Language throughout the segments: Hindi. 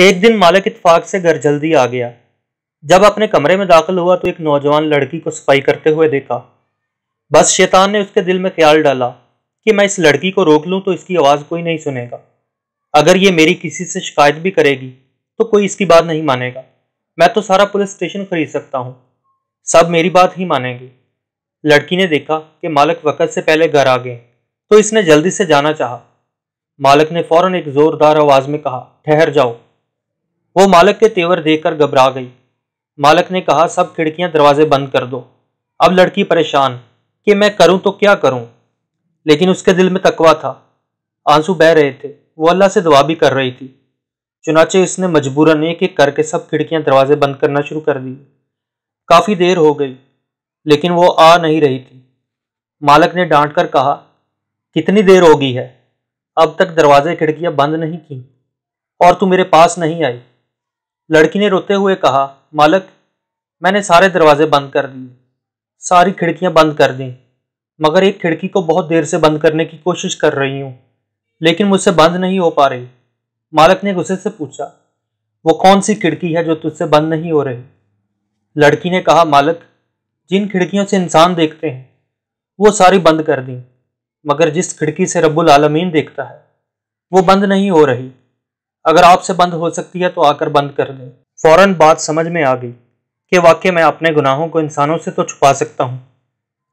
एक दिन मालिक इतफाक से घर जल्दी आ गया जब अपने कमरे में दाखिल हुआ तो एक नौजवान लड़की को सफाई करते हुए देखा बस शैतान ने उसके दिल में ख्याल डाला कि मैं इस लड़की को रोक लूं तो इसकी आवाज़ कोई नहीं सुनेगा अगर ये मेरी किसी से शिकायत भी करेगी तो कोई इसकी बात नहीं मानेगा मैं तो सारा पुलिस स्टेशन खरीद सकता हूँ सब मेरी बात ही मानेंगे लड़की ने देखा कि मालक वक़्त से पहले घर आ गए तो इसने जल्दी से जाना चाहा मालक ने फ़ौरन एक ज़ोरदार आवाज़ में कहा ठहर जाओ वो मालक के तेवर देखकर घबरा गई मालक ने कहा सब खिड़कियां दरवाजे बंद कर दो अब लड़की परेशान कि मैं करूं तो क्या करूं लेकिन उसके दिल में तकवा था आंसू बह रहे थे वो अल्लाह से दुआ भी कर रही थी चुनाचे इसने मजबूरन एक एक करके सब खिड़कियां दरवाजे बंद करना शुरू कर दिए काफ़ी देर हो गई लेकिन वो आ नहीं रही थी मालक ने डांट कर कहा कितनी देर होगी है अब तक दरवाजे खिड़कियां बंद नहीं की और तू मेरे पास नहीं आई लड़की ने रोते हुए कहा मालक मैंने सारे दरवाजे बंद कर दिए सारी खिड़कियां बंद कर दी मगर एक खिड़की को बहुत देर से बंद करने की कोशिश कर रही हूँ लेकिन मुझसे बंद नहीं हो पा रही मालक ने गुस्से से पूछा वो कौन सी खिड़की है जो तुझसे बंद नहीं हो रही लड़की ने कहा मालक जिन खिड़कियों से इंसान देखते हैं वो सारी बंद कर दी मगर जिस खिड़की से रब्बुल आलमीन देखता है वो बंद नहीं हो रही अगर आपसे बंद हो सकती है तो आकर बंद कर दें फौरन बात समझ में आ गई कि वाकई मैं अपने गुनाहों को इंसानों से तो छुपा सकता हूँ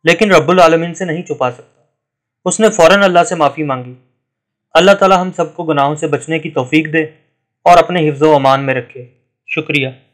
लेकिन रब्बुल आलमीन से नहीं छुपा सकता उसने फ़ौरन अल्लाह से माफ़ी मांगी अल्लाह ताला हम सबको गुनाहों से बचने की तोफ़ी दे और अपने हिफ्ज़ अमान में रखे शुक्रिया